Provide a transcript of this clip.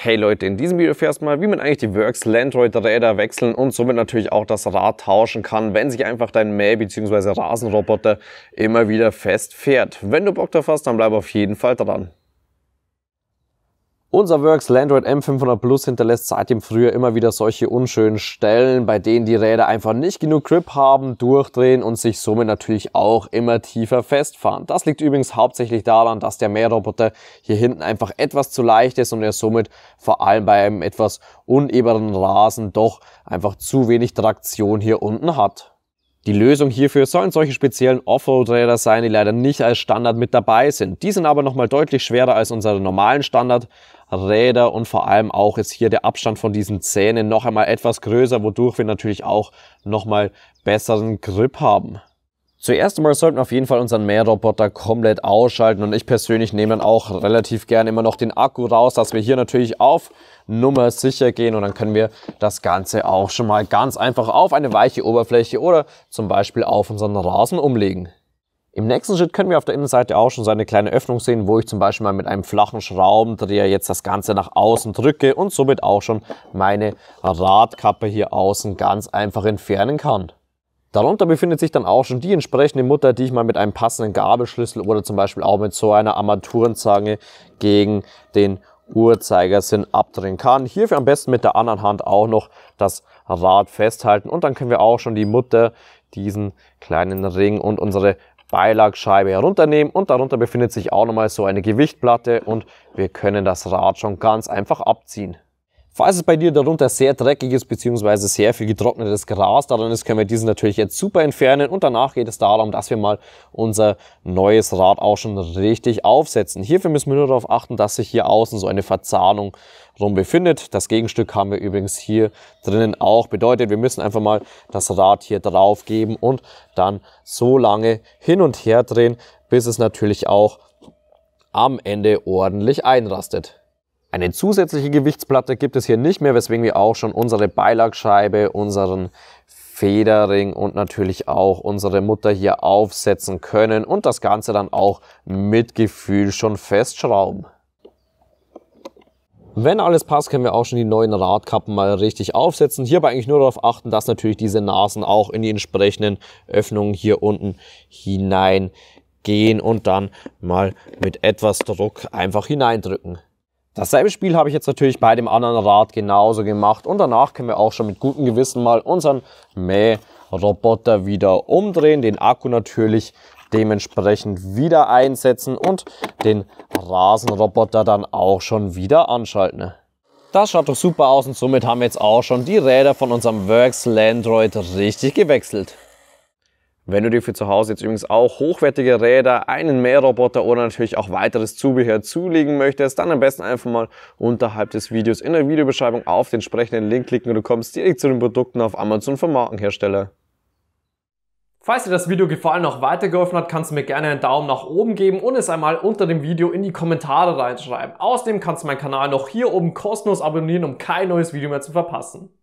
Hey Leute, in diesem Video fährst du mal, wie man eigentlich die Works Landroid Räder wechseln und somit natürlich auch das Rad tauschen kann, wenn sich einfach dein Mäh- bzw. Rasenroboter immer wieder fest fährt. Wenn du Bock drauf hast, dann bleib auf jeden Fall dran. Unser Works Landroid M500 Plus hinterlässt seit dem Frühjahr immer wieder solche unschönen Stellen, bei denen die Räder einfach nicht genug Grip haben, durchdrehen und sich somit natürlich auch immer tiefer festfahren. Das liegt übrigens hauptsächlich daran, dass der Mähroboter hier hinten einfach etwas zu leicht ist und er somit vor allem bei einem etwas uneberen Rasen doch einfach zu wenig Traktion hier unten hat. Die Lösung hierfür sollen solche speziellen Offroad-Räder sein, die leider nicht als Standard mit dabei sind. Die sind aber nochmal deutlich schwerer als unsere normalen Standard, Räder und vor allem auch ist hier der Abstand von diesen Zähnen noch einmal etwas größer, wodurch wir natürlich auch nochmal besseren Grip haben. Zuerst einmal sollten wir auf jeden Fall unseren Mähroboter komplett ausschalten und ich persönlich nehme dann auch relativ gern immer noch den Akku raus, dass wir hier natürlich auf Nummer sicher gehen und dann können wir das Ganze auch schon mal ganz einfach auf eine weiche Oberfläche oder zum Beispiel auf unseren Rasen umlegen. Im nächsten Schritt können wir auf der Innenseite auch schon so eine kleine Öffnung sehen, wo ich zum Beispiel mal mit einem flachen Schraubendreher jetzt das Ganze nach außen drücke und somit auch schon meine Radkappe hier außen ganz einfach entfernen kann. Darunter befindet sich dann auch schon die entsprechende Mutter, die ich mal mit einem passenden Gabelschlüssel oder zum Beispiel auch mit so einer Armaturenzange gegen den Uhrzeigersinn abdrehen kann. Hierfür am besten mit der anderen Hand auch noch das Rad festhalten und dann können wir auch schon die Mutter, diesen kleinen Ring und unsere Beilagscheibe herunternehmen und darunter befindet sich auch nochmal so eine Gewichtplatte und wir können das Rad schon ganz einfach abziehen. Falls es bei dir darunter sehr dreckig ist bzw. sehr viel getrocknetes Gras daran ist, können wir diesen natürlich jetzt super entfernen und danach geht es darum, dass wir mal unser neues Rad auch schon richtig aufsetzen. Hierfür müssen wir nur darauf achten, dass sich hier außen so eine Verzahnung rum befindet. Das Gegenstück haben wir übrigens hier drinnen auch. Bedeutet, wir müssen einfach mal das Rad hier drauf geben und dann so lange hin und her drehen, bis es natürlich auch am Ende ordentlich einrastet. Eine zusätzliche Gewichtsplatte gibt es hier nicht mehr, weswegen wir auch schon unsere Beilagscheibe, unseren Federring und natürlich auch unsere Mutter hier aufsetzen können und das Ganze dann auch mit Gefühl schon festschrauben. Wenn alles passt, können wir auch schon die neuen Radkappen mal richtig aufsetzen. Hierbei eigentlich nur darauf achten, dass natürlich diese Nasen auch in die entsprechenden Öffnungen hier unten hineingehen und dann mal mit etwas Druck einfach hineindrücken. Dasselbe Spiel habe ich jetzt natürlich bei dem anderen Rad genauso gemacht und danach können wir auch schon mit gutem Gewissen mal unseren Mähroboter wieder umdrehen, den Akku natürlich dementsprechend wieder einsetzen und den Rasenroboter dann auch schon wieder anschalten. Das schaut doch super aus und somit haben wir jetzt auch schon die Räder von unserem Works Landroid richtig gewechselt. Wenn du dir für zu Hause jetzt übrigens auch hochwertige Räder, einen Mähroboter oder natürlich auch weiteres Zubehör zulegen möchtest, dann am besten einfach mal unterhalb des Videos in der Videobeschreibung auf den entsprechenden Link klicken und du kommst direkt zu den Produkten auf Amazon vom Markenhersteller. Falls dir das Video gefallen und auch weitergeholfen hat, kannst du mir gerne einen Daumen nach oben geben und es einmal unter dem Video in die Kommentare reinschreiben. Außerdem kannst du meinen Kanal noch hier oben kostenlos abonnieren, um kein neues Video mehr zu verpassen.